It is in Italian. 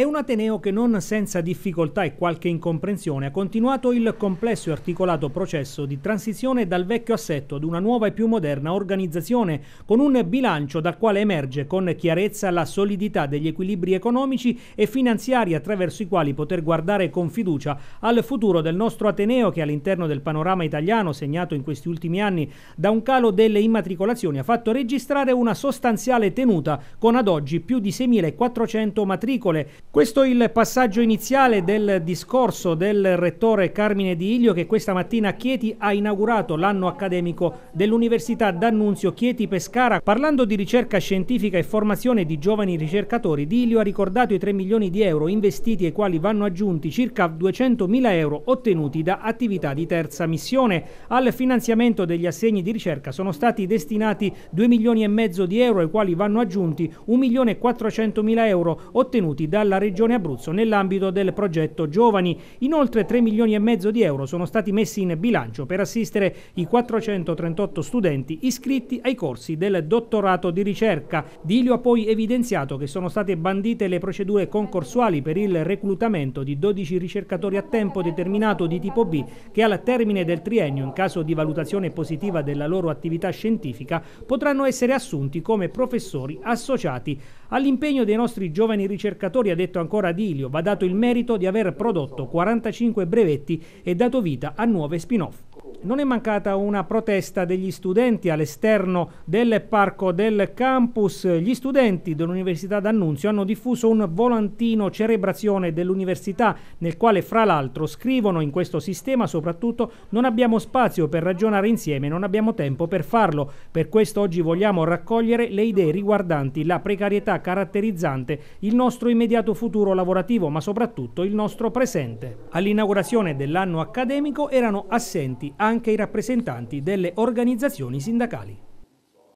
è un Ateneo che non senza difficoltà e qualche incomprensione ha continuato il complesso e articolato processo di transizione dal vecchio assetto ad una nuova e più moderna organizzazione, con un bilancio dal quale emerge con chiarezza la solidità degli equilibri economici e finanziari attraverso i quali poter guardare con fiducia al futuro del nostro Ateneo che all'interno del panorama italiano segnato in questi ultimi anni da un calo delle immatricolazioni ha fatto registrare una sostanziale tenuta con ad oggi più di 6.400 matricole questo è il passaggio iniziale del discorso del rettore Carmine Di Ilio che questa mattina a Chieti ha inaugurato l'anno accademico dell'Università D'Annunzio Chieti Pescara. Parlando di ricerca scientifica e formazione di giovani ricercatori, Di Ilio ha ricordato i 3 milioni di euro investiti ai quali vanno aggiunti circa 200 mila euro ottenuti da attività di terza missione. Al finanziamento degli assegni di ricerca sono stati destinati 2 milioni e mezzo di euro ai quali vanno aggiunti 1 milione e 400 mila euro ottenuti dalla Regione Abruzzo nell'ambito del progetto Giovani. Inoltre 3 milioni e mezzo di euro sono stati messi in bilancio per assistere i 438 studenti iscritti ai corsi del dottorato di ricerca. Dilio ha poi evidenziato che sono state bandite le procedure concorsuali per il reclutamento di 12 ricercatori a tempo determinato di tipo B che al termine del triennio, in caso di valutazione positiva della loro attività scientifica, potranno essere assunti come professori associati. All'impegno dei nostri giovani ricercatori ha detto detto ancora Adilio, va dato il merito di aver prodotto 45 brevetti e dato vita a nuove spin-off non è mancata una protesta degli studenti all'esterno del parco del campus. Gli studenti dell'Università d'Annunzio hanno diffuso un volantino celebrazione dell'università nel quale fra l'altro scrivono in questo sistema soprattutto non abbiamo spazio per ragionare insieme, non abbiamo tempo per farlo. Per questo oggi vogliamo raccogliere le idee riguardanti la precarietà caratterizzante il nostro immediato futuro lavorativo ma soprattutto il nostro presente. All'inaugurazione dell'anno accademico erano assenti anche anche i rappresentanti delle organizzazioni sindacali.